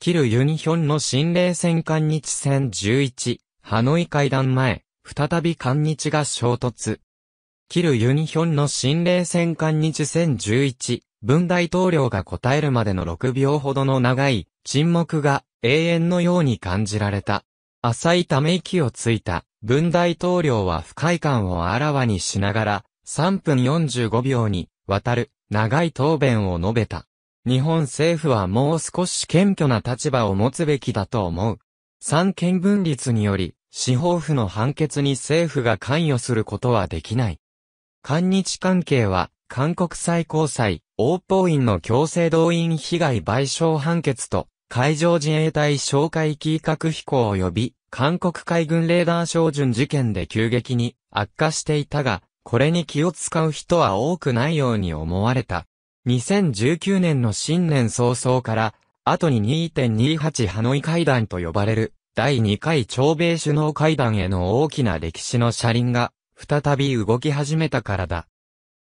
キル・ユンヒョンの新冷戦艦日戦11、ハノイ会談前、再び艦日が衝突。キル・ユンヒョンの新冷戦艦日戦11、文大統領が答えるまでの6秒ほどの長い沈黙が永遠のように感じられた。浅いため息をついた文大統領は不快感をあらわにしながら3分45秒にわたる長い答弁を述べた。日本政府はもう少し謙虚な立場を持つべきだと思う。三権分立により、司法府の判決に政府が関与することはできない。韓日関係は、韓国最高裁、王法院の強制動員被害賠償判決と、海上自衛隊哨戒機核飛行及び、韓国海軍レーダー照準事件で急激に悪化していたが、これに気を使う人は多くないように思われた。2019年の新年早々から、後に2.28ハノイ会談と呼ばれる、第2回朝米首脳会談への大きな歴史の車輪が、再び動き始めたからだ。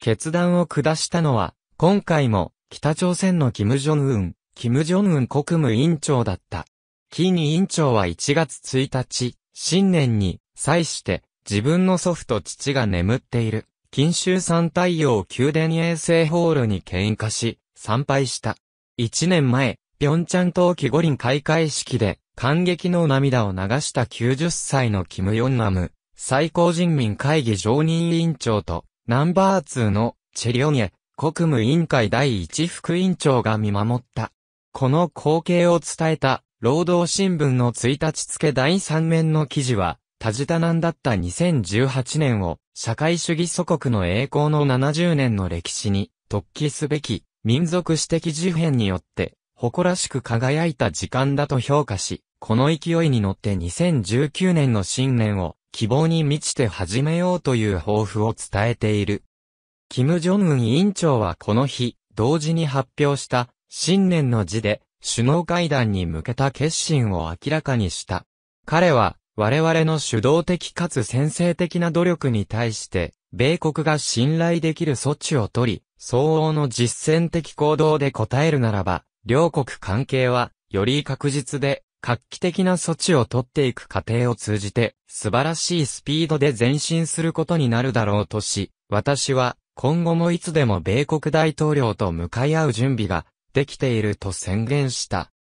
決断を下したのは、今回も、北朝鮮の金正恩、金正恩国務委員長だった。金委員長は1月1日、新年に、際して、自分の祖父と父が眠っている、金州山太陽宮殿衛星ホールに喧嘩し、参拝した。一年前、平昌冬季五輪開会式で、感激の涙を流した90歳のキム・ヨンナム、最高人民会議常任委員長と、ナンバー2のチェリョニエ、国務委員会第一副委員長が見守った。この光景を伝えた、労働新聞の1日付第3面の記事は、タジタナンだった2018年を、社会主義祖国の栄光の70年の歴史に突起すべき民族史的事変によって誇らしく輝いた時間だと評価し、この勢いに乗って2019年の新年を希望に満ちて始めようという抱負を伝えている。キム・ジョンウン委員長はこの日、同時に発表した新年の字で首脳会談に向けた決心を明らかにした。彼は我々の主導的かつ先制的な努力に対して、米国が信頼できる措置を取り、相応の実践的行動で応えるならば、両国関係は、より確実で、画期的な措置を取っていく過程を通じて、素晴らしいスピードで前進することになるだろうとし、私は、今後もいつでも米国大統領と向かい合う準備が、できていると宣言した。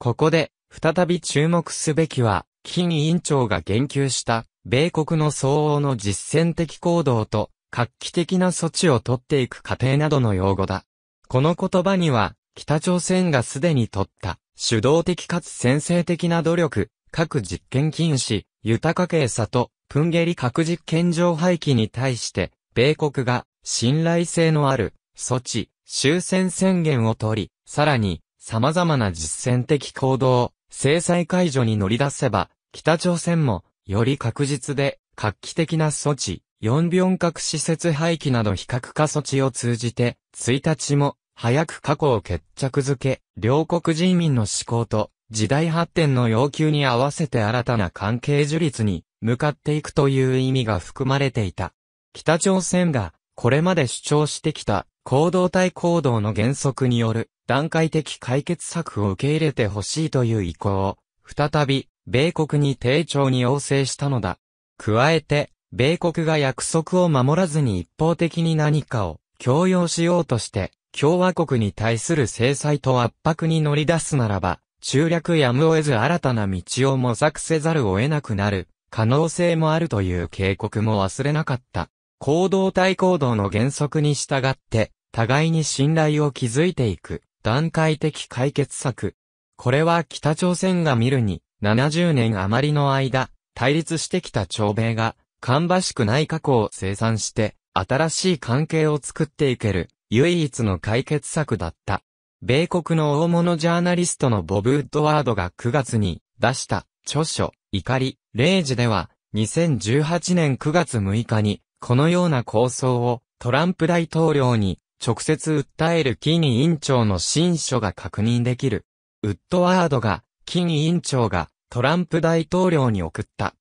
ここで、再び注目すべきは、金委員長が言及した、米国の相応の実践的行動と、画期的な措置を取っていく過程などの用語だ。この言葉には、北朝鮮がすでに取った、主導的かつ先制的な努力、各実験禁止、豊か系差と、プンゲリ核実験場廃棄に対して、米国が、信頼性のある、措置、終戦宣言を取り、さらに、様々な実践的行動、制裁解除に乗り出せば、北朝鮮も、より確実で、画期的な措置、四病核施設廃棄など非核化措置を通じて、1日も、早く過去を決着づけ、両国人民の思考と、時代発展の要求に合わせて新たな関係樹立に、向かっていくという意味が含まれていた。北朝鮮が、これまで主張してきた、行動対行動の原則による、段階的解決策を受け入れてほしいという意向を、再び、米国に丁重に要請したのだ。加えて、米国が約束を守らずに一方的に何かを強要しようとして、共和国に対する制裁と圧迫に乗り出すならば、中略やむを得ず新たな道を模索せざるを得なくなる可能性もあるという警告も忘れなかった。行動対行動の原則に従って、互いに信頼を築いていく段階的解決策。これは北朝鮮が見るに70年余りの間、対立してきた長米が、芳しくない過去を生産して、新しい関係を作っていける、唯一の解決策だった。米国の大物ジャーナリストのボブ・ウッドワードが9月に出した著書、怒り、0時では、2018年9月6日に、このような構想をトランプ大統領に直接訴えるキニ委員長の新書が確認できる。ウッドワードが金委員長がトランプ大統領に送った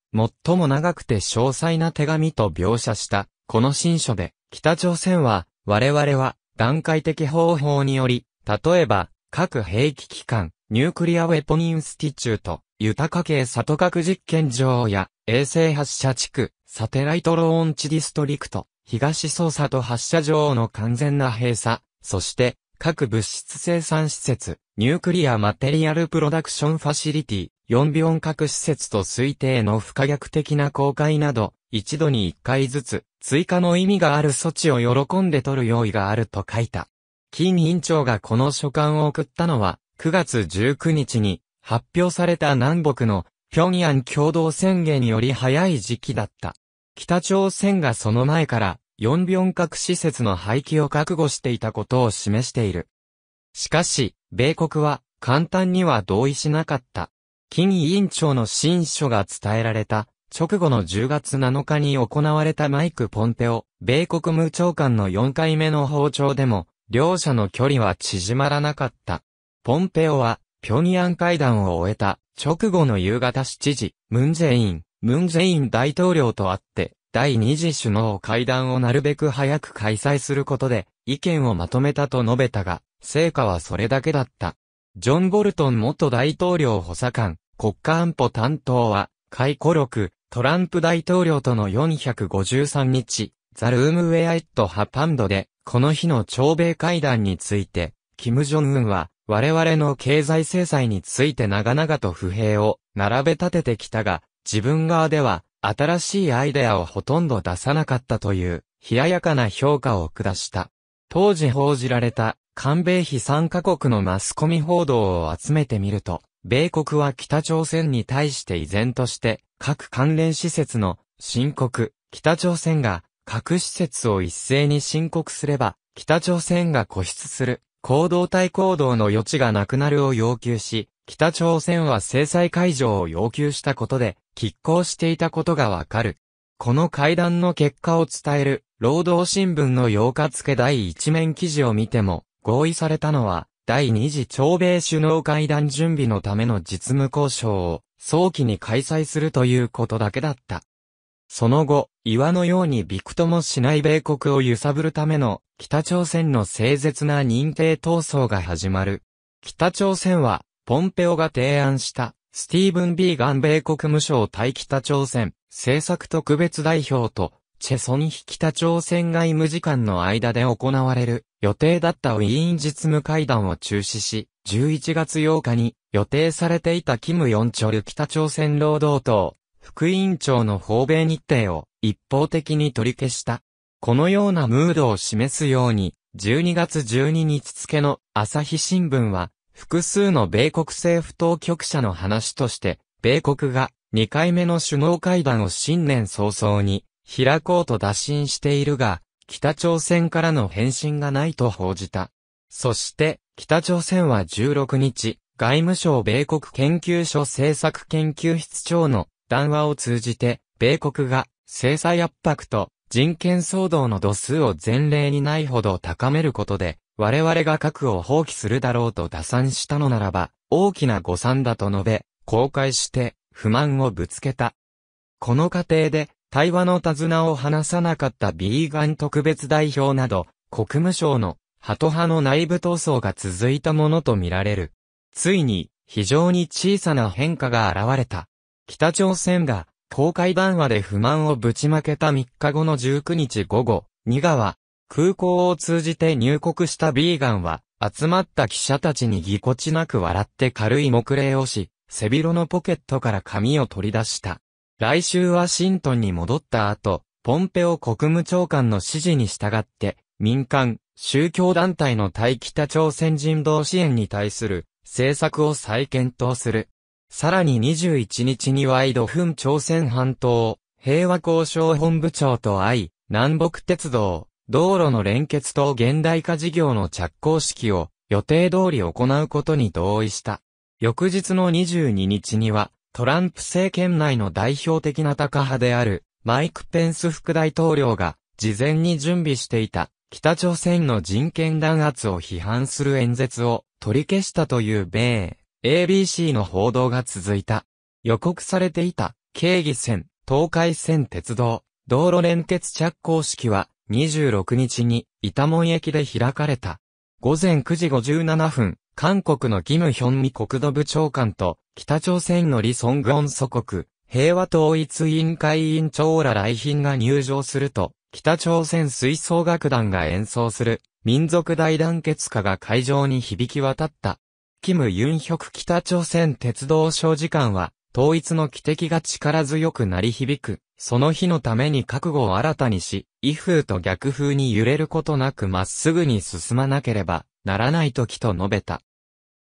最も長くて詳細な手紙と描写したこの新書で北朝鮮は我々は段階的方法により例えば核兵器機関ニュークリアウェポニンスティチュート豊か系里核実験場や衛星発射地区サテライトローンチディストリクト東捜査と発射場の完全な閉鎖、そして、各物質生産施設、ニュークリアマテリアルプロダクションファシリティ、4ビオン各施設と推定の不可逆的な公開など、一度に1回ずつ、追加の意味がある措置を喜んで取る用意があると書いた。金委員長がこの書簡を送ったのは、9月19日に発表された南北の平壌共同宣言により早い時期だった。北朝鮮がその前から四病核施設の廃棄を覚悟していたことを示している。しかし、米国は簡単には同意しなかった。金委員長の新書が伝えられた直後の10月7日に行われたマイク・ポンペオ、米国務長官の4回目の訪朝でも、両者の距離は縮まらなかった。ポンペオは、ピョアン会談を終えた直後の夕方7時、ムンジェイン、ムンジェイン大統領と会って、第二次首脳会談をなるべく早く開催することで、意見をまとめたと述べたが、成果はそれだけだった。ジョン・ボルトン元大統領補佐官、国家安保担当は、回顧録、トランプ大統領との453日、ザ・ルームウェア・エット・ハパンドで、この日の朝米会談について、キム・ジョンウンは、我々の経済制裁について長々と不平を並べ立ててきたが、自分側では、新しいアイデアをほとんど出さなかったという、冷ややかな評価を下した。当時報じられた、韓米非参加国のマスコミ報道を集めてみると、米国は北朝鮮に対して依然として、各関連施設の申告、北朝鮮が各施設を一斉に申告すれば、北朝鮮が固執する行動対行動の余地がなくなるを要求し、北朝鮮は制裁解除を要求したことで、拮抗していたことがわかる。この会談の結果を伝える、労働新聞の8日付第1面記事を見ても、合意されたのは、第2次朝米首脳会談準備のための実務交渉を、早期に開催するということだけだった。その後、岩のようにびくともしない米国を揺さぶるための北朝鮮の誠絶な認定闘争が始まる。北朝鮮は、ポンペオが提案したスティーブン・ビーガン米国務省対北朝鮮政策特別代表とチェソンヒ北朝鮮外務次官の間で行われる予定だったウィーン実務会談を中止し、11月8日に予定されていたキム・ヨンチョル北朝鮮労働党副委員長の訪米日程を一方的に取り消した。このようなムードを示すように、12月12日付の朝日新聞は、複数の米国政府当局者の話として、米国が2回目の首脳会談を新年早々に開こうと打診しているが、北朝鮮からの返信がないと報じた。そして、北朝鮮は16日、外務省米国研究所政策研究室長の談話を通じて、米国が制裁圧迫と人権騒動の度数を前例にないほど高めることで、我々が核を放棄するだろうと打算したのならば、大きな誤算だと述べ、公開して、不満をぶつけた。この過程で、対話の手綱を離さなかったビーガン特別代表など、国務省の、ハト派の内部闘争が続いたものとみられる。ついに、非常に小さな変化が現れた。北朝鮮が、公開談話で不満をぶちまけた3日後の19日午後、二川、空港を通じて入国したビーガンは、集まった記者たちにぎこちなく笑って軽い目礼をし、背広のポケットから紙を取り出した。来週ワシントンに戻った後、ポンペオ国務長官の指示に従って、民間、宗教団体の対北朝鮮人道支援に対する政策を再検討する。さらに21日にワイドフン朝鮮半島、平和交渉本部長と会い、南北鉄道、道路の連結と現代化事業の着工式を予定通り行うことに同意した。翌日の22日には、トランプ政権内の代表的な高派である、マイク・ペンス副大統領が、事前に準備していた、北朝鮮の人権弾圧を批判する演説を取り消したという米、ABC の報道が続いた。予告されていた、経義線、東海線鉄道、道路連結着工式は、26日に、板門駅で開かれた。午前9時57分、韓国のキム・ヒョンミ国土部長官と、北朝鮮のリ・ソン・グオン祖国、平和統一委員会委員長ら来賓が入場すると、北朝鮮吹奏楽団が演奏する、民族大団結歌が会場に響き渡った。キム・ユンヒョク北朝鮮鉄道省時間は、統一の汽笛が力強く鳴り響く、その日のために覚悟を新たにし、威風と逆風に揺れることなくまっすぐに進まなければならない時と述べた。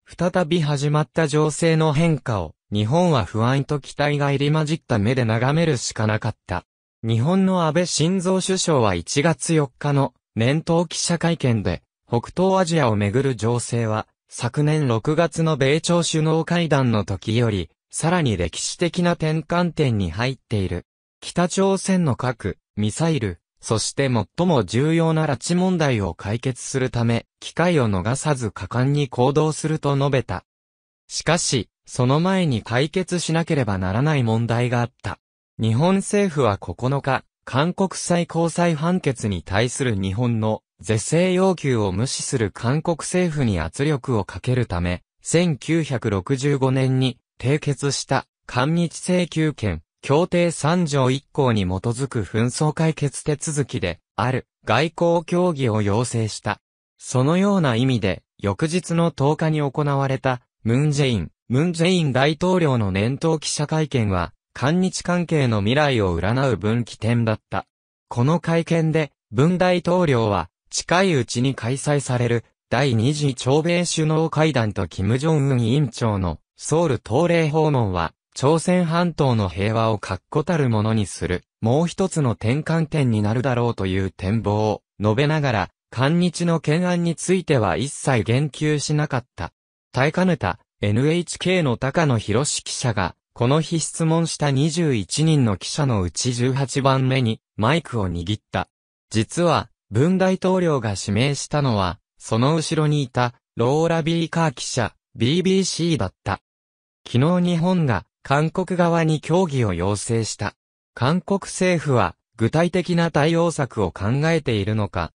再び始まった情勢の変化を、日本は不安と期待が入り混じった目で眺めるしかなかった。日本の安倍晋三首相は1月4日の年頭記者会見で、北東アジアをめぐる情勢は、昨年6月の米朝首脳会談の時より、さらに歴史的な転換点に入っている。北朝鮮の核、ミサイル、そして最も重要な拉致問題を解決するため、機会を逃さず果敢に行動すると述べた。しかし、その前に解決しなければならない問題があった。日本政府は9日、韓国最高裁判決に対する日本の是正要求を無視する韓国政府に圧力をかけるため、1965年に締結した韓日請求権、協定3条1項に基づく紛争解決手続きで、ある外交協議を要請した。そのような意味で、翌日の10日に行われた、ムンジェイン、ムンジェイン大統領の年頭記者会見は、韓日関係の未来を占う分岐点だった。この会見で、文大統領は、近いうちに開催される、第2次朝米首脳会談と金正恩委員長のソウル東霊訪問は、朝鮮半島の平和を確固たるものにする、もう一つの転換点になるだろうという展望を述べながら、韓日の懸案については一切言及しなかった。耐えねた NHK の高野博史記者が、この日質問した21人の記者のうち18番目にマイクを握った。実は、文大統領が指名したのは、その後ろにいたローラ・ビーカー記者、BBC だった。昨日日本が韓国側に協議を要請した。韓国政府は具体的な対応策を考えているのか、